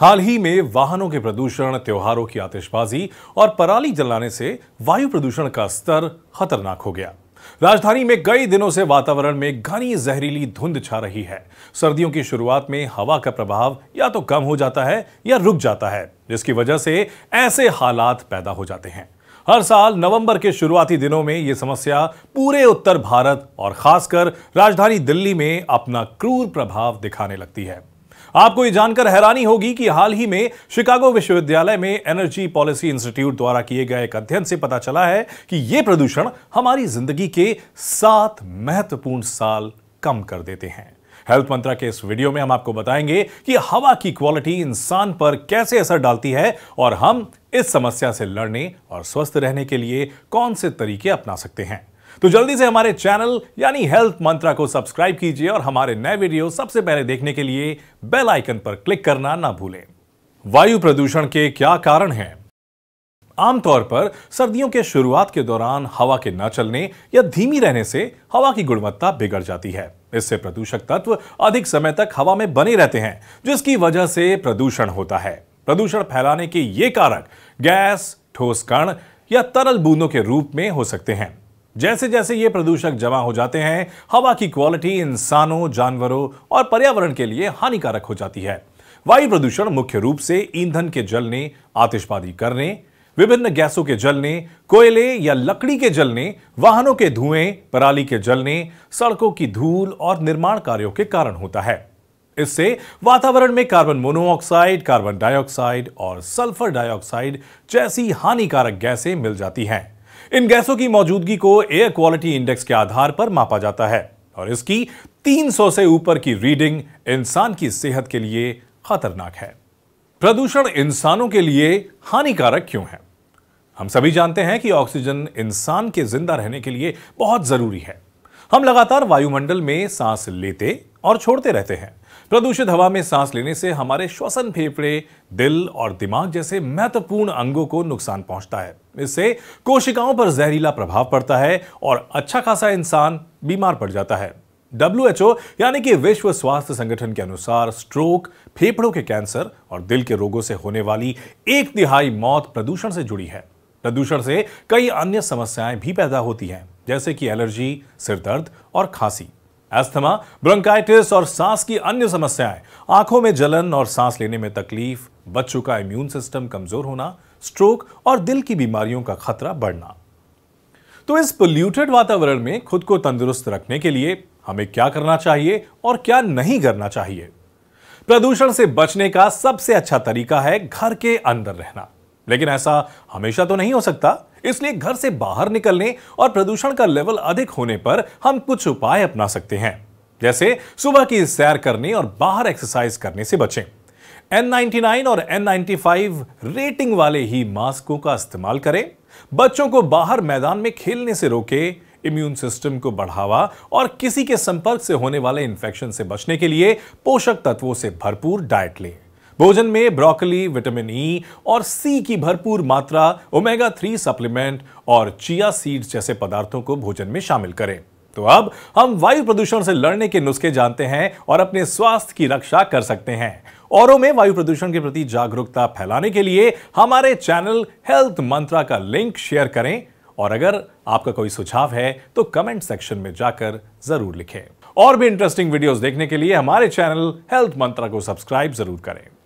हाल ही में वाहनों के प्रदूषण त्योहारों की आतिशबाजी और पराली जलाने से वायु प्रदूषण का स्तर खतरनाक हो गया राजधानी में कई दिनों से वातावरण में घनी जहरीली धुंध छा रही है सर्दियों की शुरुआत में हवा का प्रभाव या तो कम हो जाता है या रुक जाता है जिसकी वजह से ऐसे हालात पैदा हो जाते हैं हर साल नवंबर के शुरुआती दिनों में ये समस्या पूरे उत्तर भारत और खासकर राजधानी दिल्ली में अपना क्रूर प्रभाव दिखाने लगती है आपको यह जानकर हैरानी होगी कि हाल ही में शिकागो विश्वविद्यालय में एनर्जी पॉलिसी इंस्टीट्यूट द्वारा किए गए एक अध्ययन से पता चला है कि यह प्रदूषण हमारी जिंदगी के सात महत्वपूर्ण साल कम कर देते हैं हेल्थ मंत्रा के इस वीडियो में हम आपको बताएंगे कि हवा की क्वालिटी इंसान पर कैसे असर डालती है और हम इस समस्या से लड़ने और स्वस्थ रहने के लिए कौन से तरीके अपना सकते हैं तो जल्दी से हमारे चैनल यानी हेल्थ मंत्रा को सब्सक्राइब कीजिए और हमारे नए वीडियो सबसे पहले देखने के लिए बेल आइकन पर क्लिक करना ना भूलें वायु प्रदूषण के क्या कारण हैं आमतौर पर सर्दियों के शुरुआत के दौरान हवा के न चलने या धीमी रहने से हवा की गुणवत्ता बिगड़ जाती है इससे प्रदूषक तत्व अधिक समय तक हवा में बने रहते हैं जिसकी वजह से प्रदूषण होता है प्रदूषण फैलाने के ये कारक गैस ठोस कण या तरल बूंदों के रूप में हो सकते हैं जैसे जैसे ये प्रदूषक जमा हो जाते हैं हवा की क्वालिटी इंसानों जानवरों और पर्यावरण के लिए हानिकारक हो जाती है वायु प्रदूषण मुख्य रूप से ईंधन के जलने आतिशबाजी करने विभिन्न गैसों के जलने कोयले या लकड़ी के जलने वाहनों के धुएं पराली के जलने सड़कों की धूल और निर्माण कार्यों के कारण होता है इससे वातावरण में कार्बन मोनोऑक्साइड कार्बन डाइऑक्साइड और सल्फर डाइऑक्साइड जैसी हानिकारक गैसें मिल जाती हैं इन गैसों की मौजूदगी को एयर क्वालिटी इंडेक्स के आधार पर मापा जाता है और इसकी 300 से ऊपर की रीडिंग इंसान की सेहत के लिए खतरनाक है प्रदूषण इंसानों के लिए हानिकारक क्यों है हम सभी जानते हैं कि ऑक्सीजन इंसान के जिंदा रहने के लिए बहुत जरूरी है हम लगातार वायुमंडल में सांस लेते और छोड़ते रहते हैं प्रदूषित हवा में सांस लेने से हमारे श्वसन फेफड़े दिल और दिमाग जैसे महत्वपूर्ण अंगों को नुकसान पहुंचता है इससे कोशिकाओं पर जहरीला प्रभाव पड़ता है और अच्छा खासा इंसान बीमार पड़ जाता है डब्ल्यू यानी कि विश्व स्वास्थ्य संगठन के अनुसार स्ट्रोक फेफड़ों के कैंसर और दिल के रोगों से होने वाली एक तिहाई मौत प्रदूषण से जुड़ी है प्रदूषण से कई अन्य समस्याएं भी पैदा होती हैं जैसे कि एलर्जी सिरदर्द और खांसी अस्थमा ब्रोंकाइटिस और सांस की अन्य समस्याएं आंखों में जलन और सांस लेने में तकलीफ बच्चों का इम्यून सिस्टम कमजोर होना स्ट्रोक और दिल की बीमारियों का खतरा बढ़ना तो इस पोल्यूटेड वातावरण में खुद को तंदुरुस्त रखने के लिए हमें क्या करना चाहिए और क्या नहीं करना चाहिए प्रदूषण से बचने का सबसे अच्छा तरीका है घर के अंदर रहना लेकिन ऐसा हमेशा तो नहीं हो सकता इसलिए घर से बाहर निकलने और प्रदूषण का लेवल अधिक होने पर हम कुछ उपाय अपना सकते हैं जैसे सुबह की सैर करने और बाहर एक्सरसाइज करने से बचें N99 और N95 रेटिंग वाले ही मास्कों का इस्तेमाल करें बच्चों को बाहर मैदान में खेलने से रोकें इम्यून सिस्टम को बढ़ावा और किसी के संपर्क से होने वाले इन्फेक्शन से बचने के लिए पोषक तत्वों से भरपूर डाइट लें भोजन में ब्रोकली विटामिन ई e और सी की भरपूर मात्रा ओमेगा थ्री सप्लीमेंट और चिया सीड्स जैसे पदार्थों को भोजन में शामिल करें तो अब हम वायु प्रदूषण से लड़ने के नुस्खे जानते हैं और अपने स्वास्थ्य की रक्षा कर सकते हैं औरों में वायु प्रदूषण के प्रति जागरूकता फैलाने के लिए हमारे चैनल हेल्थ मंत्रा का लिंक शेयर करें और अगर आपका कोई सुझाव है तो कमेंट सेक्शन में जाकर जरूर लिखें और भी इंटरेस्टिंग वीडियोस देखने के लिए हमारे चैनल हेल्थ मंत्रा को सब्सक्राइब जरूर करें